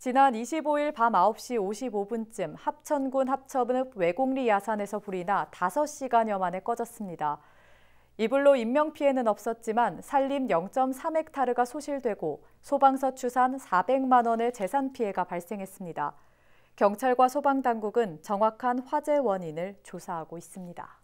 지난 25일 밤 9시 55분쯤 합천군 합천읍 외곡리 야산에서 불이 나 5시간여 만에 꺼졌습니다. 이불로 인명피해는 없었지만 산림 0.3헥타르가 소실되고 소방서 추산 400만 원의 재산 피해가 발생했습니다. 경찰과 소방당국은 정확한 화재 원인을 조사하고 있습니다.